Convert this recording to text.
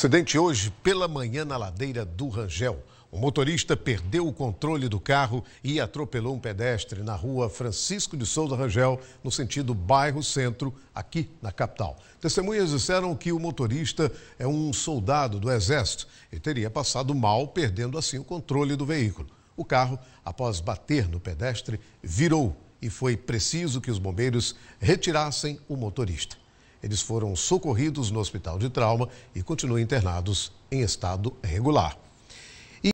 Acidente hoje pela manhã na ladeira do Rangel. O motorista perdeu o controle do carro e atropelou um pedestre na rua Francisco de Souza Rangel, no sentido bairro centro, aqui na capital. Testemunhas disseram que o motorista é um soldado do Exército e teria passado mal, perdendo assim o controle do veículo. O carro, após bater no pedestre, virou e foi preciso que os bombeiros retirassem o motorista. Eles foram socorridos no hospital de trauma e continuam internados em estado regular.